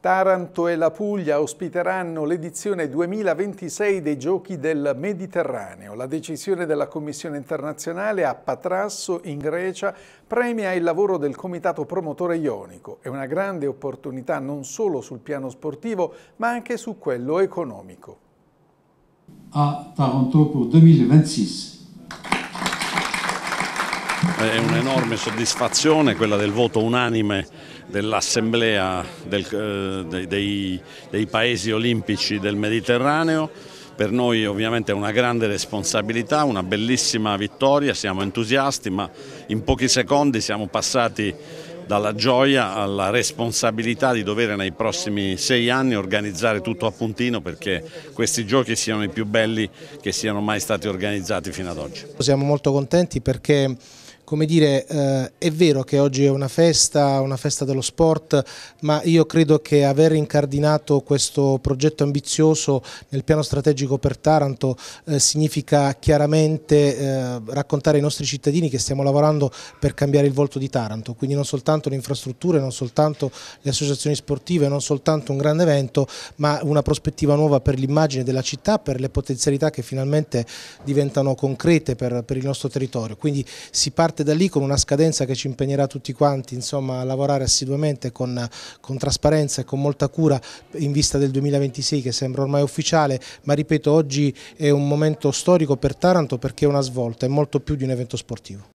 Taranto e la Puglia ospiteranno l'edizione 2026 dei Giochi del Mediterraneo. La decisione della Commissione internazionale a Patrasso, in Grecia, premia il lavoro del comitato promotore ionico. È una grande opportunità non solo sul piano sportivo, ma anche su quello economico. A Taranto per 2026 è un'enorme soddisfazione quella del voto unanime dell'Assemblea del, eh, dei, dei Paesi olimpici del Mediterraneo. Per noi ovviamente è una grande responsabilità, una bellissima vittoria, siamo entusiasti ma in pochi secondi siamo passati dalla gioia alla responsabilità di dover nei prossimi sei anni organizzare tutto a puntino perché questi giochi siano i più belli che siano mai stati organizzati fino ad oggi. Siamo molto contenti perché come dire, eh, è vero che oggi è una festa, una festa dello sport, ma io credo che aver incardinato questo progetto ambizioso nel piano strategico per Taranto eh, significa chiaramente eh, raccontare ai nostri cittadini che stiamo lavorando per cambiare il volto di Taranto, quindi non soltanto le infrastrutture, non soltanto le associazioni sportive, non soltanto un grande evento, ma una prospettiva nuova per l'immagine della città, per le potenzialità che finalmente diventano concrete per, per il nostro territorio. Quindi si parte parte da lì con una scadenza che ci impegnerà tutti quanti insomma, a lavorare assiduamente con, con trasparenza e con molta cura in vista del 2026 che sembra ormai ufficiale, ma ripeto oggi è un momento storico per Taranto perché è una svolta, è molto più di un evento sportivo.